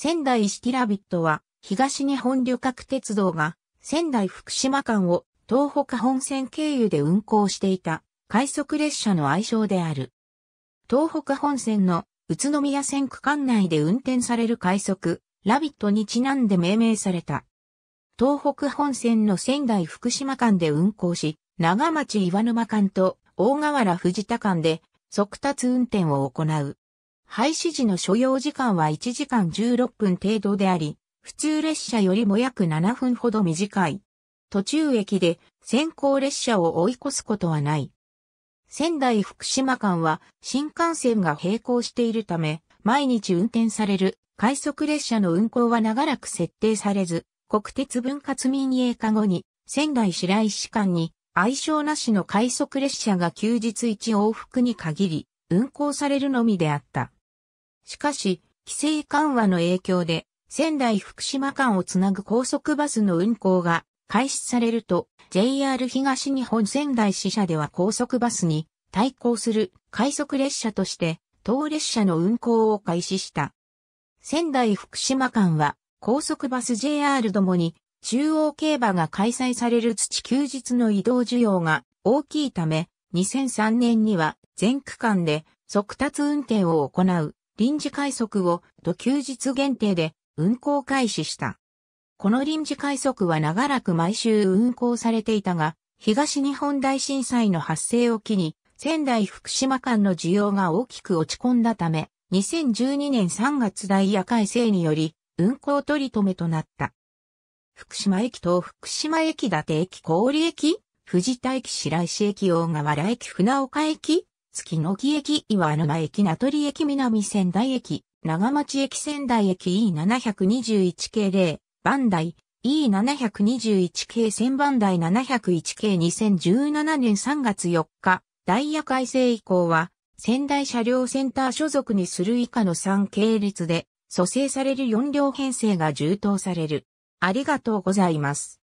仙台シティラビットは、東日本旅客鉄道が、仙台福島間を東北本線経由で運行していた、快速列車の愛称である。東北本線の宇都宮線区間内で運転される快速、ラビットにちなんで命名された。東北本線の仙台福島間で運行し、長町岩沼間と大河原藤田間で速達運転を行う。廃止時の所要時間は1時間16分程度であり、普通列車よりも約7分ほど短い。途中駅で先行列車を追い越すことはない。仙台福島間は新幹線が並行しているため、毎日運転される快速列車の運行は長らく設定されず、国鉄分割民営化後に仙台白石間に相性なしの快速列車が休日一往復に限り運行されるのみであった。しかし、規制緩和の影響で、仙台福島間をつなぐ高速バスの運行が開始されると、JR 東日本仙台支社では高速バスに対抗する快速列車として、当列車の運行を開始した。仙台福島間は、高速バス JR どもに、中央競馬が開催される土休日の移動需要が大きいため、2003年には全区間で速達運転を行う。臨時快速を土休日限定で運行開始した。この臨時快速は長らく毎週運行されていたが、東日本大震災の発生を機に、仙台福島間の需要が大きく落ち込んだため、2012年3月ダイヤ改正により、運行取り留めとなった。福島駅と福島駅立駅郡駅藤田駅白石駅大河原駅船岡駅月の木駅岩沼駅名取駅南仙台駅、長町駅仙台駅 E721 系0、ダイ、E721 系仙バンダイ、701系2017年3月4日、ダイヤ改正以降は、仙台車両センター所属にする以下の3系列で、蘇生される4両編成が充当される。ありがとうございます。